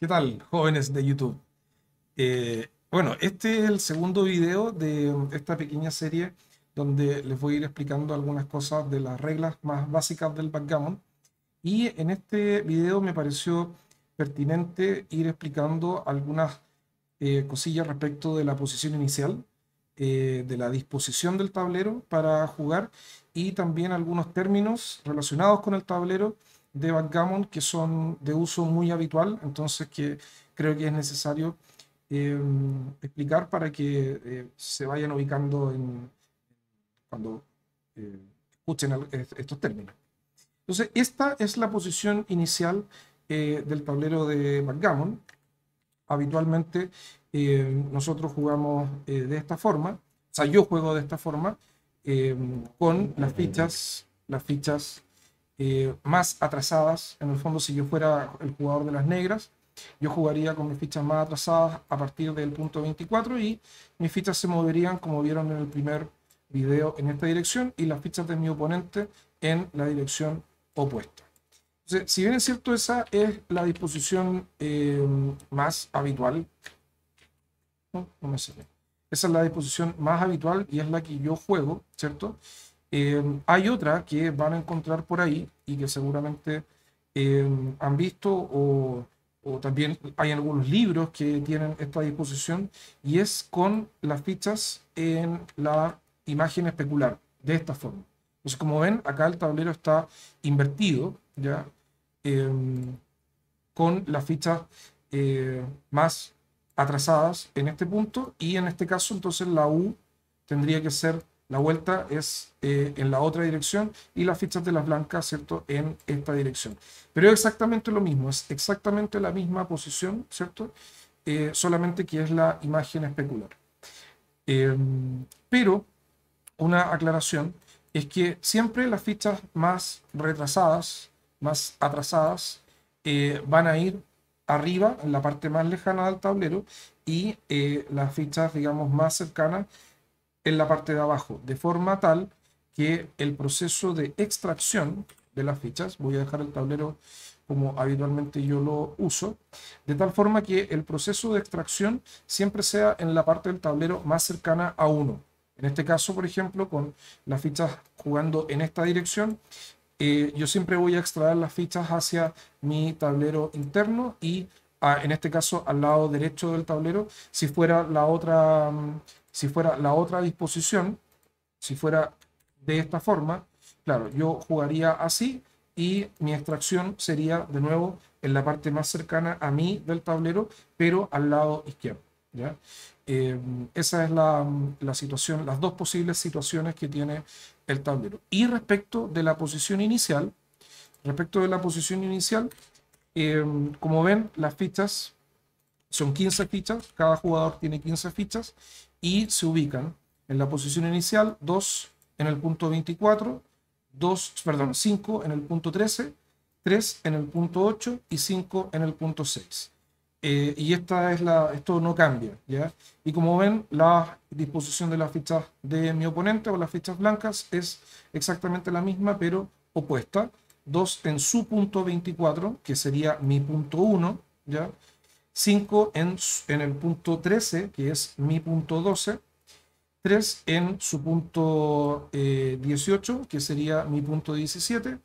¿Qué tal, jóvenes de YouTube? Eh, bueno, este es el segundo video de esta pequeña serie donde les voy a ir explicando algunas cosas de las reglas más básicas del backgammon. Y en este video me pareció pertinente ir explicando algunas eh, cosillas respecto de la posición inicial, eh, de la disposición del tablero para jugar y también algunos términos relacionados con el tablero de backgammon que son de uso muy habitual, entonces que creo que es necesario em, explicar para que eh, se vayan ubicando en, cuando eh, escuchen estos términos. Entonces, esta es la posición inicial eh, del tablero de backgammon. Habitualmente em, nosotros jugamos de esta forma, o sea, yo juego de esta forma, em, con las fichas, las fichas eh, más atrasadas. En el fondo, si yo fuera el jugador de las negras, yo jugaría con mis fichas más atrasadas a partir del punto 24 y mis fichas se moverían, como vieron en el primer video, en esta dirección y las fichas de mi oponente en la dirección opuesta. si bien es cierto, esa es la disposición eh, más habitual. Esa es la disposición más habitual y es la que yo juego, ¿cierto? Eh, hay otra que van a encontrar por ahí, y que seguramente eh, han visto o, también hay algunos libros que tienen esta disposición y es con las fichas en la imagen especular, de esta forma. Entonces, como ven, acá el tablero está invertido, ¿ya? Em, con las fichas eh, más atrasadas en este punto y en este caso entonces la U tendría que ser la vuelta es eh, en la otra dirección y las fichas de las blancas, ¿cierto? En esta dirección. Pero es exactamente lo mismo, es exactamente la misma posición, ¿cierto? Eh, solamente que es la imagen especular. Eh, pero una aclaración es que siempre las fichas más retrasadas, más atrasadas, van a ir arriba, en la parte más lejana del tablero, y las fichas, digamos, más cercanas en la parte de abajo, de forma tal que el proceso de extracción de las fichas, voy a dejar el tablero como habitualmente yo lo uso, de tal forma que el proceso de extracción siempre sea en la parte del tablero más cercana a uno. En este caso, por ejemplo, con las fichas jugando en esta dirección, eh, yo siempre voy a extraer las fichas hacia mi tablero interno y ah, en este caso al lado derecho del tablero. Si fuera la otra, mm, si fuera la otra disposición, si fuera de esta forma, claro, yo jugaría así y mi extracción sería de nuevo en la parte más cercana a mí del tablero, pero al lado izquierdo. ¿ya? Eh, esa es la, la, situación, las dos posibles situaciones que tiene el tablero. Y respecto de la posición inicial, respecto de la posición inicial, eh, como ven, las fichas son 15 fichas, cada jugador tiene 15 fichas y se ubican en la posición inicial, 2 en el punto 24, 2, perdón, 5 en el punto 13, 3 en el punto 8 y 5 en el punto 6. Eh, y esta es la, esto no cambia. ¿ya? Y como ven, la disposición de las fichas de mi oponente o las fichas blancas es exactamente la misma, pero opuesta. 2 en su punto 24, que sería mi punto 1, ¿ya? 5 en, el punto 13, que es mi punto 12, 3 en su punto 18, eh, que sería mi punto 17,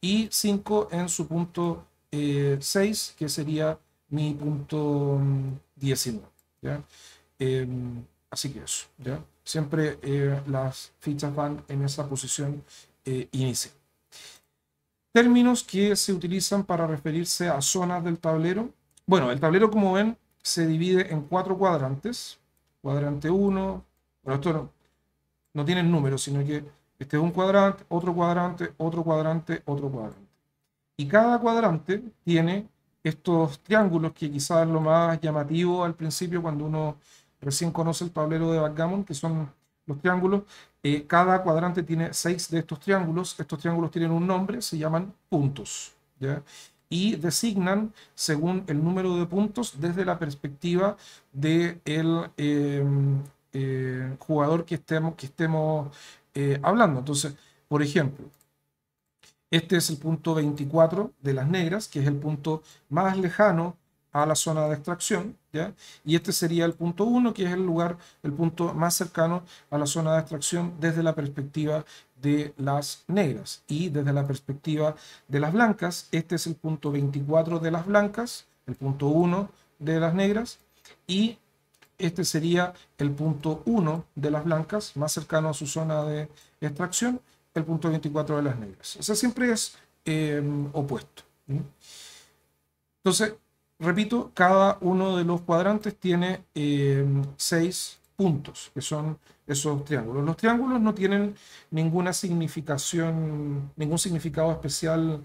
y 5 en su punto 6, eh, que sería mi punto 19. Mm, em, así que eso, siempre eh, las fichas van en esa posición inicial. Términos que se utilizan para referirse a zonas del tablero bueno, el tablero, como ven, se divide en cuatro cuadrantes. Cuadrante 1, bueno, esto no, no tienen números, sino que este es un cuadrante, otro cuadrante, otro cuadrante, otro cuadrante. Y cada cuadrante tiene estos triángulos que quizás es lo más llamativo al principio cuando uno recién conoce el tablero de backgammon, que son los triángulos. Eh, cada cuadrante tiene seis de estos triángulos. Estos triángulos tienen un nombre, se llaman puntos. ¿ya? y designan según el número de puntos desde la perspectiva del em, eh, jugador que estemos, que estemos eh, hablando. Entonces, por ejemplo, este es el punto 24 de las negras, que es el punto más lejano a la zona de extracción, ¿ya? Y este sería el punto 1, que es el lugar, el punto más cercano a la zona de extracción desde la perspectiva de las negras. Y desde la perspectiva de las blancas, este es el punto 24 de las blancas, el punto 1 de las negras, y este sería el punto 1 de las blancas, más cercano a su zona de extracción, el punto 24 de las negras. O sea, siempre es eh, opuesto. Entonces, repito, cada uno de los cuadrantes tiene eh, seis puntos, que son esos triángulos. Los triángulos no tienen ninguna significación, ningún significado especial,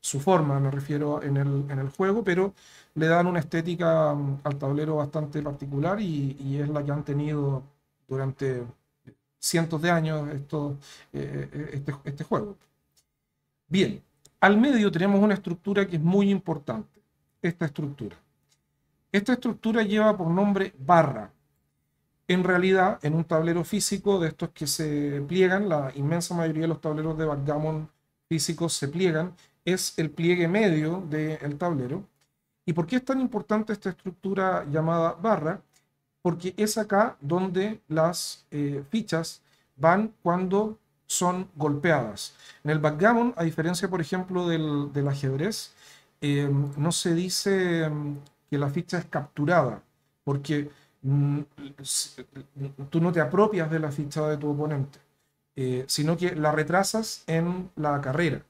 su forma me refiero en el, juego, pero le dan una estética mm, al tablero bastante particular y, es la que han tenido durante cientos de años eh, eh, este, este juego. Bien, al medio tenemos una estructura que es muy importante esta estructura. Esta estructura lleva por nombre barra. En realidad, en un tablero físico de estos que se pliegan, la inmensa mayoría de los tableros de backgammon físicos se pliegan, es el pliegue medio del tablero. ¿Y por qué es tan importante esta estructura llamada barra? Porque es acá donde las eh, fichas van cuando son golpeadas. En el backgammon, a diferencia, por ejemplo, del, del ajedrez, eh, no se dice mm, que la ficha es capturada, porque mm, mm, tú no te apropias de la ficha de tu oponente, eh, sino que la retrasas en la carrera.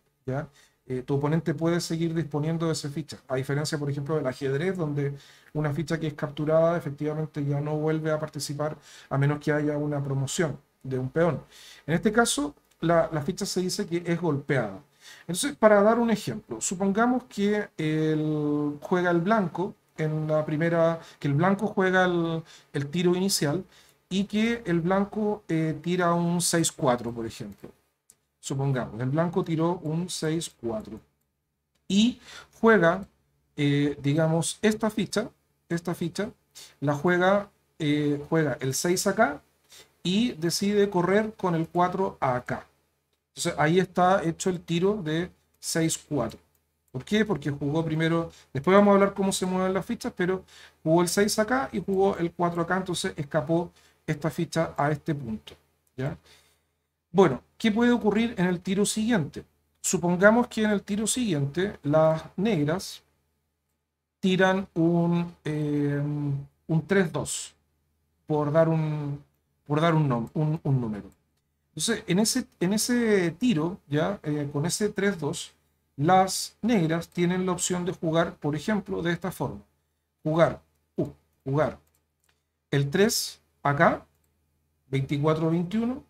Eh, tu oponente puede seguir disponiendo de esa ficha, a diferencia, por ejemplo, del ajedrez, donde una ficha que es capturada efectivamente ya no vuelve a participar a menos que haya una promoción de un peón. En este caso, la ficha se dice que es golpeada. Entonces, para dar un ejemplo, supongamos que el, juega el blanco en la primera, que el blanco juega el, tiro inicial y que el blanco eh, tira un 6-4, por ejemplo. Supongamos, el blanco tiró un 6-4 y juega, eh, digamos, esta ficha, esta ficha, la juega, eh, juega el 6 acá y decide correr con el 4 acá. Entonces ahí está hecho el tiro de 6-4. ¿Por qué? Porque jugó primero, después vamos a hablar cómo se mueven las fichas, pero jugó el 6 acá y jugó el 4 acá, entonces escapó esta ficha a este punto. ¿ya? Bueno, ¿qué puede ocurrir en el tiro siguiente? Supongamos que en el tiro siguiente las negras tiran un, eh, un 3-2 por dar un, por dar un número. Entonces, en ese, en ese tiro, ya eh, con ese 3-2, las negras tienen la opción de jugar, por ejemplo, de esta forma. Jugar, jugar el 3 acá, 24-21,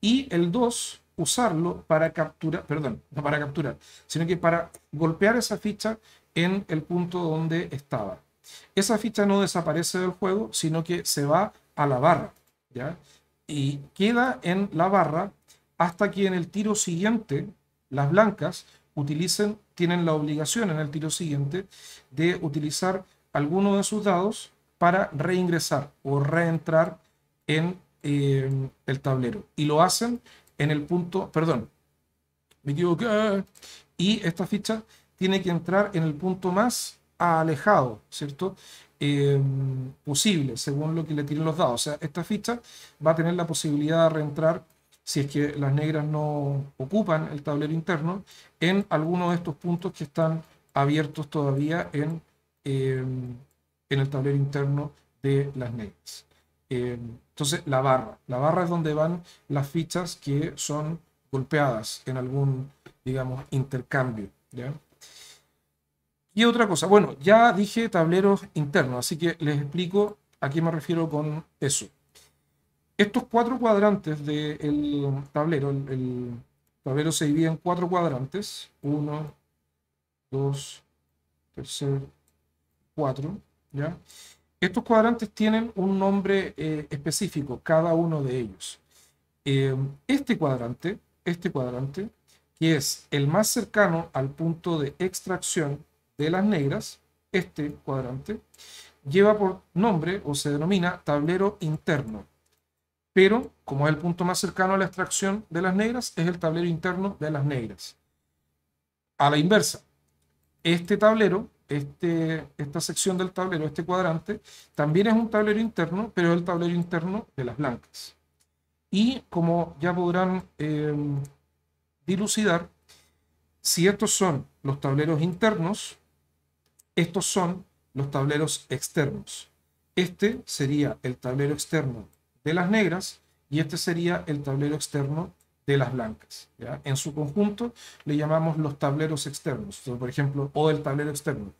y el 2 usarlo para capturar, perdón, no para capturar, sino que para golpear esa ficha en el punto donde estaba. Esa ficha no desaparece del juego, sino que se va a la barra, ¿ya? y queda en la barra hasta que en el tiro siguiente las blancas utilicen, tienen la obligación en el tiro siguiente de utilizar alguno de sus dados para reingresar o reentrar en eh, el tablero. Y lo hacen en el punto, perdón, me equivoqué. Y esta ficha tiene que entrar en el punto más alejado, ¿cierto? Em, posible, según lo que le tiren los dados. O sea, esta ficha va a tener la posibilidad de reentrar, si es que las negras no ocupan el tablero interno, en alguno de estos puntos que están abiertos todavía en, em, en el tablero interno de las negras. Em, entonces, la barra. La barra es donde van las fichas que son golpeadas en algún, digamos, intercambio. ¿ya? Y otra cosa, bueno, ya dije tableros internos, así que les explico a qué me refiero con eso. Estos cuatro cuadrantes del tablero, el, tablero se divide en cuatro cuadrantes, uno, dos, tres cuatro, ¿ya? Estos cuadrantes tienen un nombre eh, específico, cada uno de ellos. Eh, este cuadrante, este cuadrante, que es el más cercano al punto de extracción, de las negras, este cuadrante, lleva por nombre o se denomina tablero interno. Pero, como es el punto más cercano a la extracción de las negras, es el tablero interno de las negras. A la inversa, este tablero, este, esta sección del tablero, este cuadrante, también es un tablero interno, pero es el tablero interno de las blancas. Y como ya podrán em, dilucidar, si estos son los tableros internos, estos son los tableros externos. Este sería el tablero externo de las negras y este sería el tablero externo de las blancas. En su conjunto le llamamos los tableros externos, por ejemplo, o el tablero externo.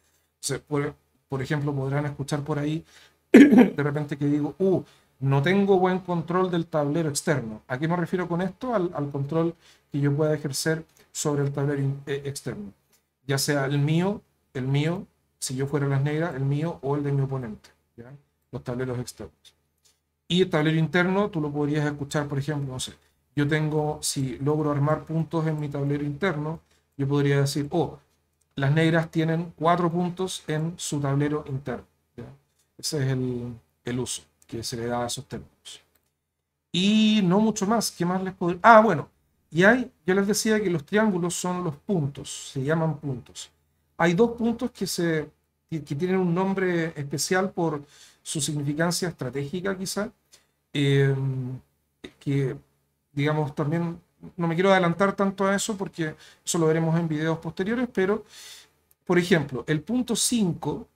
por ejemplo, podrán escuchar por ahí de repente que digo, uh, no tengo buen control del tablero externo. ¿A qué me refiero con esto? Al, control que yo pueda ejercer sobre el tablero eh, externo. Ya sea el mío, el mío si yo fuera las negras, el mío o el de mi oponente. Los tableros externos. Y el tablero interno, tú lo podrías escuchar, por ejemplo, no sé, yo tengo, si logro armar puntos en mi tablero interno, yo podría decir, oh, las negras tienen cuatro puntos en su tablero interno. Ese es el, uso que se le da a esos términos. Y no mucho más. ¿Qué más les podría...? Ah, bueno. Y hay, yo les decía que los triángulos son los puntos, se llaman puntos hay dos puntos que, se, que tienen un nombre especial por su significancia estratégica quizá, eh, que digamos también, no me quiero adelantar tanto a eso porque eso lo veremos en videos posteriores, pero por ejemplo, el punto 5,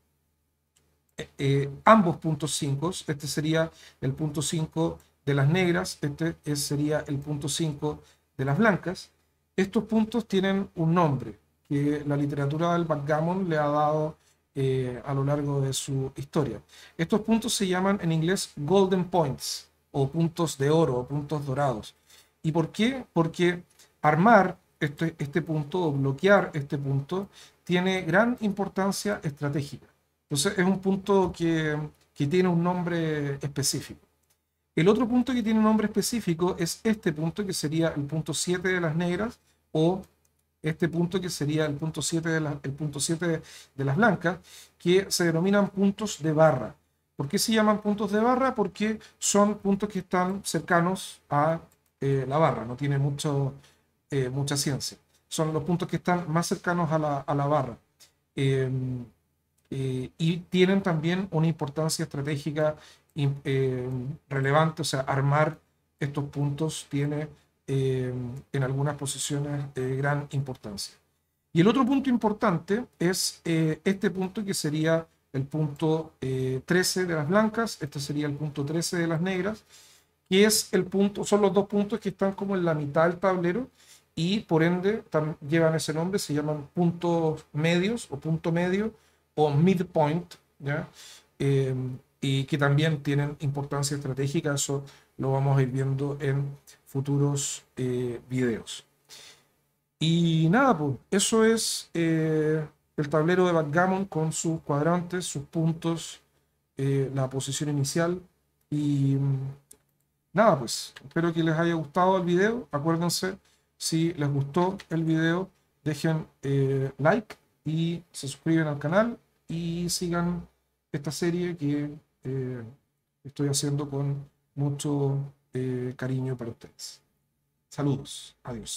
eh, eh, ambos puntos 5, este sería el punto 5 de las negras, este sería el punto 5 de las blancas, estos puntos tienen un nombre que la literatura del backgammon le ha dado eh, a lo largo de su historia. Estos puntos se llaman en inglés golden points o puntos de oro o puntos dorados. ¿Y por qué? Porque armar este, este punto o bloquear este punto tiene gran importancia estratégica. Entonces es un punto que, que tiene un nombre específico. El otro punto que tiene un nombre específico es este punto, que sería el punto 7 de las negras o este punto que sería el punto 7 de, punto 7 de, las blancas, que se denominan puntos de barra. ¿Por qué se llaman puntos de barra? Porque son puntos que están cercanos a eh, la barra, no tiene mucho, eh, mucha ciencia. Son los puntos que están más cercanos a la, a la barra. Em, eh, y tienen también una importancia estratégica relevante, o sea, armar estos puntos tiene eh, en algunas posiciones de gran importancia. Y el otro punto importante es eh, este punto que sería el punto 13 eh, de las blancas, este sería el punto 13 de las negras, y es el punto, son los dos puntos que están como en la mitad del tablero y por ende llevan ese nombre, se llaman puntos medios o punto medio o midpoint, ¿ya? y que también tienen importancia estratégica, eso lo vamos a ir viendo en futuros eh, videos. Y nada, pues eso es eh, el tablero de backgammon con sus cuadrantes, sus puntos, eh, la posición inicial. Y mm, nada, pues espero que les haya gustado el video. Acuérdense, si les gustó el video, dejen like y se suscriben al canal y sigan esta serie que estoy haciendo con mucho eh, cariño para ustedes. Saludos, adiós.